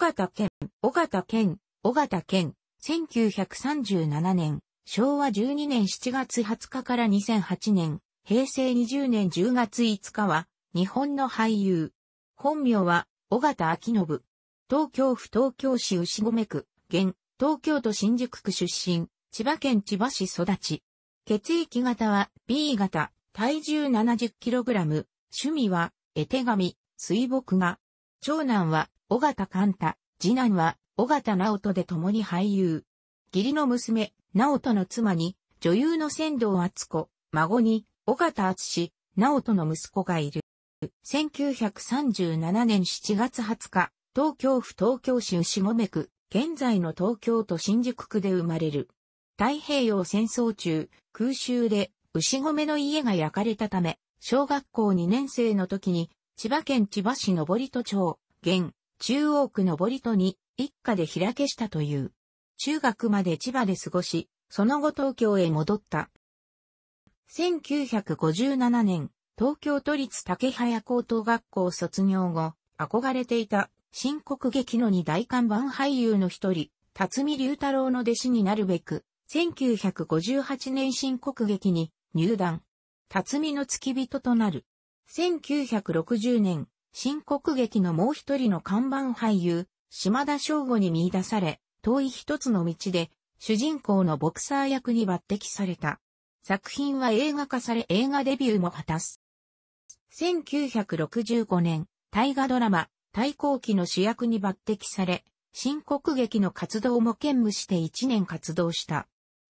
型県、小型県、小型県、1937年、昭和12年7月20日から2008年、平成20年10月5日は、日本の俳優。本名は、小形明信。東京府東京市牛込区、現、東京都新宿区出身、千葉県千葉市育ち。血液型は B 型、体重 70kg、趣味は絵手紙、水墨画。長男は尾形寛太、次男は、尾形直人で共に俳優。義理の娘、直人の妻に、女優の仙道厚子、孫に、尾形厚直人の息子がいる。1937年7月20日、東京府東京市牛込区、現在の東京都新宿区で生まれる。太平洋戦争中、空襲で牛込の家が焼かれたため、小学校2年生の時に、千葉県千葉市登戸町、現、中央区のボ戸に一家で開けしたという。中学まで千葉で過ごし、その後東京へ戻った。1957年、東京都立竹早高等学校卒業後、憧れていた新国劇の二大看板俳優の一人、辰巳龍太郎の弟子になるべく、1958年新国劇に入団。辰巳の付き人となる。1960年、新国劇のもう一人の看板俳優、島田翔吾に見出され、遠い一つの道で、主人公のボクサー役に抜擢された。作品は映画化され映画デビューも果たす。1965年、大河ドラマ、大抗期の主役に抜擢され、新国劇の活動も兼務して1年活動した。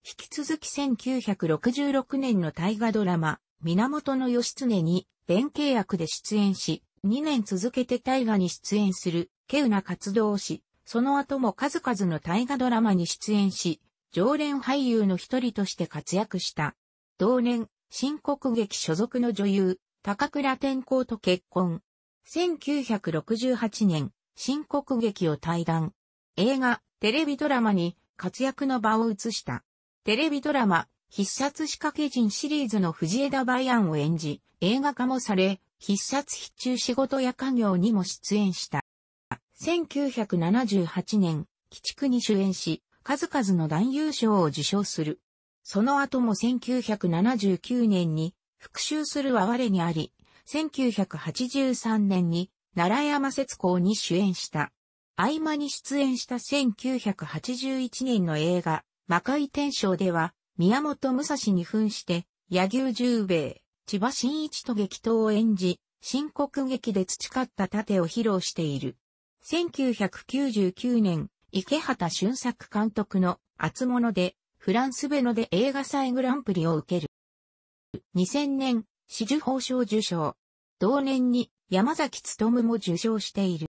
引き続き1966年の大河ドラマ、源義経に弁慶役で出演し、2年続けて大河に出演する、稀有な活動をし、その後も数々の大河ドラマに出演し、常連俳優の一人として活躍した。同年、新国劇所属の女優、高倉天候と結婚。1968年、新国劇を退団。映画、テレビドラマに活躍の場を移した。テレビドラマ、必殺仕掛け人シリーズの藤枝梅安を演じ、映画化もされ、必殺必中仕事や家業にも出演した。1978年、鬼畜に主演し、数々の男優賞を受賞する。その後も1979年に、復讐するは我にあり、1983年に、奈良山節子に主演した。合間に出演した1981年の映画、魔界天章では、宮本武蔵に扮して、野牛十兵衛、千葉真一と激闘を演じ、新国劇で培った盾を披露している。1999年、池畑俊作監督の厚物で、フランスベノで映画祭グランプリを受ける。2000年、紫綬褒章受賞。同年に山崎努も受賞している。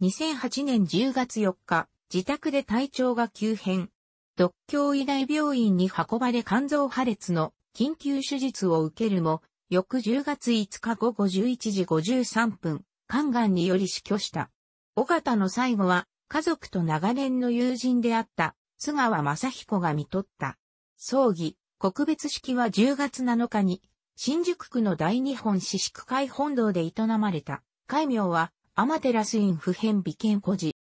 2008年10月4日、自宅で体調が急変。独協医大病院に運ばれ肝臓破裂の緊急手術を受けるも、翌10月5日午後11時53分、肝癌により死去した。尾形の最後は、家族と長年の友人であった、津川正彦が見取った。葬儀、告別式は10月7日に、新宿区の大日本四宿会本堂で営まれた。戒名は、アマテラスイン普遍美剣孤児。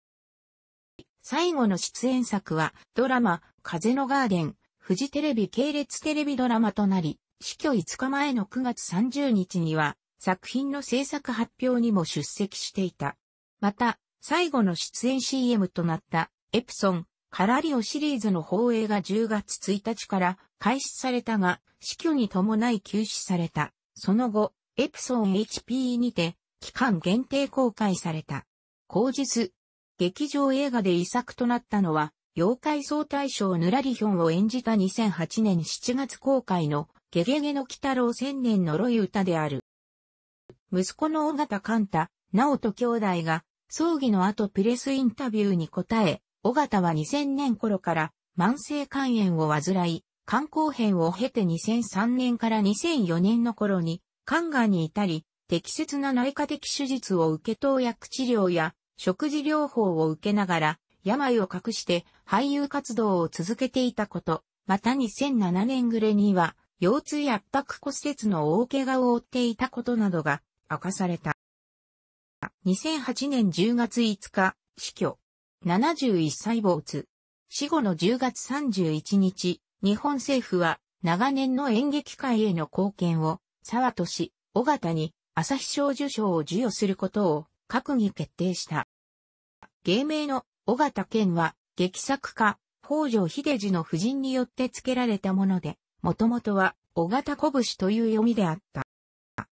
最後の出演作は、ドラマ、風のガーデン、フジテレビ系列テレビドラマとなり、死去5日前の9月30日には、作品の制作発表にも出席していた。また、最後の出演 CM となった、エプソン、カラリオシリーズの放映が10月1日から開始されたが、死去に伴い休止された。その後、エプソン HP にて、期間限定公開された。後日、劇場映画で遺作となったのは、妖怪総大将ぬらりひょんを演じた2008年7月公開のゲゲゲの鬼太郎千年呪い歌である。息子の尾形寛太、直人兄弟が葬儀の後プレスインタビューに答え、尾形は2000年頃から慢性肝炎を患い、肝硬変を経て2003年から2004年の頃に肝がんに至り、適切な内科的手術を受け投薬治療や食事療法を受けながら病を隠して俳優活動を続けていたこと、また2007年暮れには、腰痛圧迫骨折の大怪我を負っていたことなどが明かされた。2008年10月5日、死去。71歳没。死後の10月31日、日本政府は長年の演劇界への貢献を、沢とし、尾形に朝日賞受賞を授与することを閣議決定した。芸名の尾形健は劇作家、北条秀治の夫人によって付けられたもので、もともとは、小型拳という読みであった。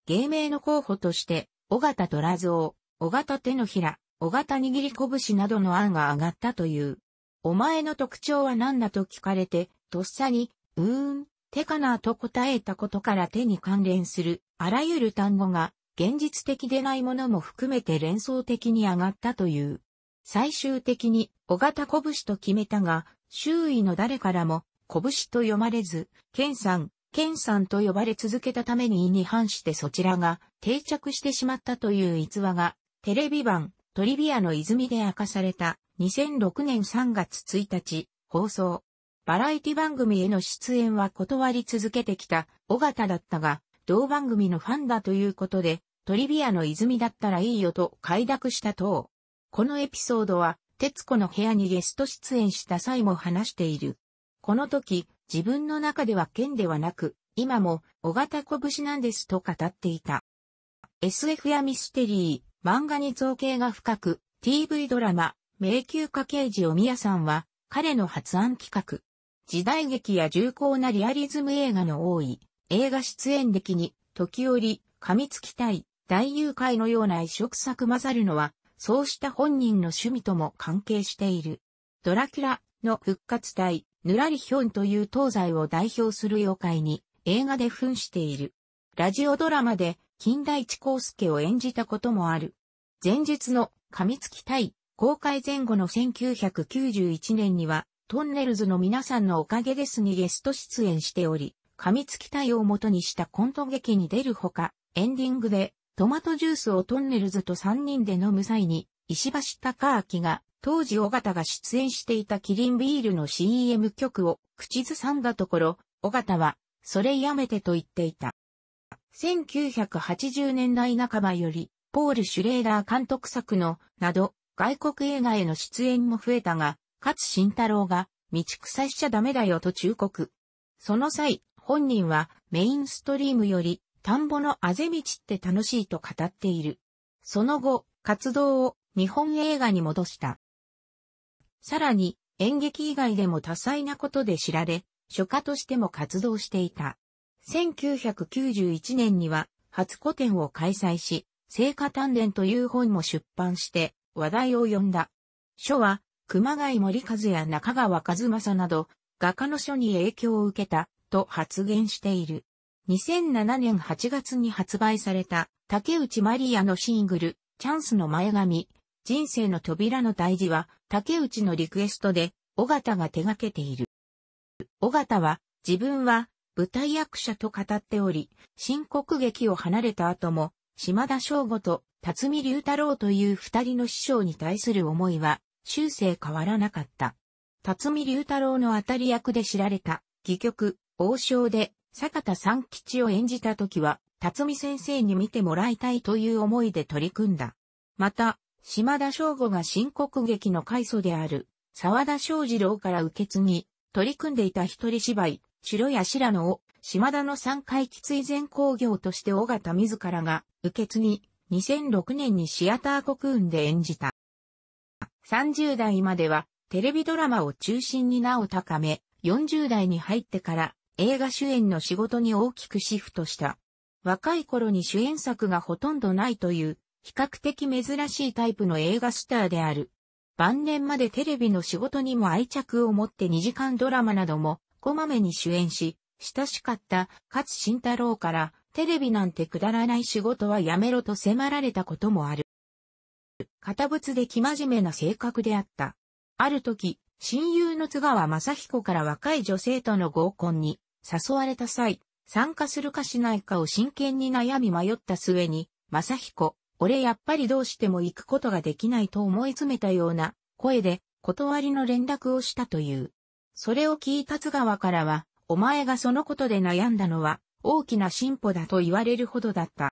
芸名の候補として、小型虎像、小型手のひら、小型握り拳などの案が上がったという。お前の特徴は何だと聞かれて、とっさに、うーん、手かなと答えたことから手に関連する、あらゆる単語が、現実的でないものも含めて連想的に上がったという。最終的に、小型拳と決めたが、周囲の誰からも、拳と読まれず、ケンさん、ケンさんと呼ばれ続けたために意に反してそちらが定着してしまったという逸話が、テレビ版、トリビアの泉で明かされた、2006年3月1日、放送。バラエティ番組への出演は断り続けてきた、尾形だったが、同番組のファンだということで、トリビアの泉だったらいいよと快諾した等。このエピソードは、徹子の部屋にゲスト出演した際も話している。この時、自分の中では剣ではなく、今も、小型拳なんですと語っていた。SF やミステリー、漫画に造形が深く、TV ドラマ、迷宮家刑事お宮さんは、彼の発案企画。時代劇や重厚なリアリズム映画の多い、映画出演歴に、時折、噛みつきたい、大誘拐のような異色作混ざるのは、そうした本人の趣味とも関係している。ドラキュラの復活隊、ぬらりひょんという東西を代表する妖怪に映画で扮している。ラジオドラマで近代一光介を演じたこともある。前日のつ月隊公開前後の1991年には、トンネルズの皆さんのおかげですにゲスト出演しており、つ月隊を元にしたコント劇に出るほか、エンディングでトマトジュースをトンネルズと3人で飲む際に、石橋貴明が、当時尾形が出演していたキリンビールの CM 曲を口ずさんだところ、尾形は、それやめてと言っていた。1980年代半ばより、ポール・シュレーダー監督作の、など、外国映画への出演も増えたが、勝慎太郎が、道草しちゃダメだよと忠告。その際、本人はメインストリームより田んぼのあぜ道って楽しいと語っている。その後、活動を日本映画に戻した。さらに、演劇以外でも多彩なことで知られ、書家としても活動していた。1991年には、初個展を開催し、聖火鍛錬という本も出版して、話題を呼んだ。書は、熊谷森和や中川和正など、画家の書に影響を受けた、と発言している。2007年8月に発売された竹内まりやのシングル、チャンスの前髪、人生の扉の大事は竹内のリクエストで、尾形が手掛けている。尾形は自分は舞台役者と語っており、新国劇を離れた後も、島田翔吾と辰巳龍太郎という二人の師匠に対する思いは、終生変わらなかった。辰巳龍太郎の当たり役で知られた、戯曲、王将で坂田三吉を演じた時は、辰巳先生に見てもらいたいという思いで取り組んだ。また、島田翔吾が新国劇の開祖である、沢田翔二郎から受け継ぎ、取り組んでいた一人芝居、白や白野を、島田の三回喫依前工業として尾形自らが受け継ぎ、2006年にシアター国運で演じた。30代まではテレビドラマを中心に名を高め、40代に入ってから映画主演の仕事に大きくシフトした。若い頃に主演作がほとんどないという、比較的珍しいタイプの映画スターである。晩年までテレビの仕事にも愛着を持って2時間ドラマなども、こまめに主演し、親しかった勝慎太郎から、テレビなんてくだらない仕事はやめろと迫られたこともある。堅物で気真面目な性格であった。ある時、親友の津川雅彦から若い女性との合コンに誘われた際、参加するかしないかを真剣に悩み迷った末に、正彦、俺やっぱりどうしても行くことができないと思い詰めたような声で断りの連絡をしたという。それを聞いた津川からは、お前がそのことで悩んだのは大きな進歩だと言われるほどだった。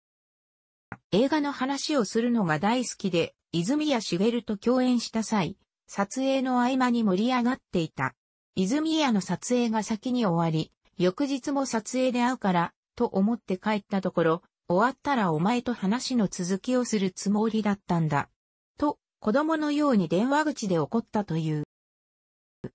映画の話をするのが大好きで、泉谷茂と共演した際、撮影の合間に盛り上がっていた。泉谷の撮影が先に終わり、翌日も撮影で会うから、と思って帰ったところ、終わったらお前と話の続きをするつもりだったんだ。と、子供のように電話口で怒ったという。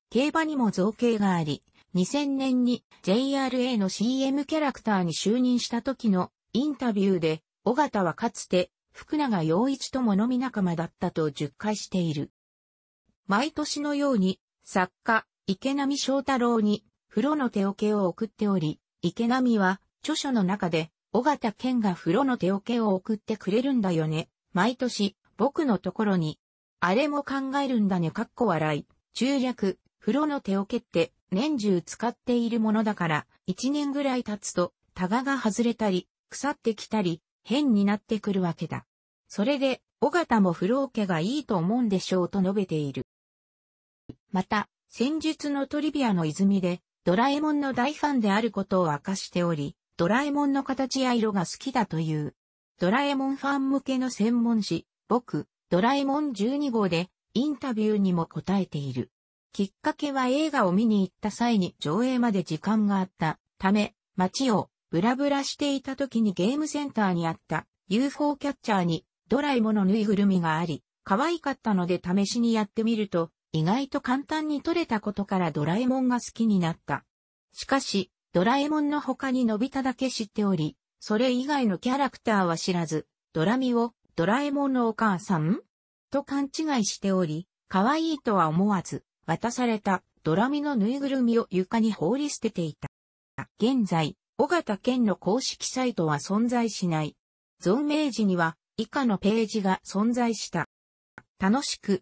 競馬にも造形があり、2000年に JRA の CM キャラクターに就任した時のインタビューで、尾形はかつて福永陽一とも飲み仲間だったと述回している。毎年のように、作家、池波翔太郎に風呂の手桶を送っており、池波は、著書の中で、尾形健が風呂の手桶を送ってくれるんだよね。毎年、僕のところに、あれも考えるんだね。かっこ笑い。中略、風呂の手桶って、年中使っているものだから、一年ぐらい経つと、タガが外れたり、腐ってきたり、変になってくるわけだ。それで、尾形も風呂桶がいいと思うんでしょうと述べている。また、戦術のトリビアの泉で、ドラえもんの大ファンであることを明かしており、ドラえもんの形や色が好きだという。ドラえもんファン向けの専門誌、僕、ドラえもん12号で、インタビューにも答えている。きっかけは映画を見に行った際に上映まで時間があったため、街をブラブラしていた時にゲームセンターにあった UFO キャッチャーにドラえもんのぬいぐるみがあり、可愛かったので試しにやってみると、意外と簡単に取れたことからドラえもんが好きになった。しかし、ドラえもんの他にのび太だけ知っており、それ以外のキャラクターは知らず、ドラミをドラえもんのお母さんと勘違いしており、可愛いとは思わず、渡されたドラミのぬいぐるみを床に放り捨てていた。現在、尾形県の公式サイトは存在しない。存命時には以下のページが存在した。楽しく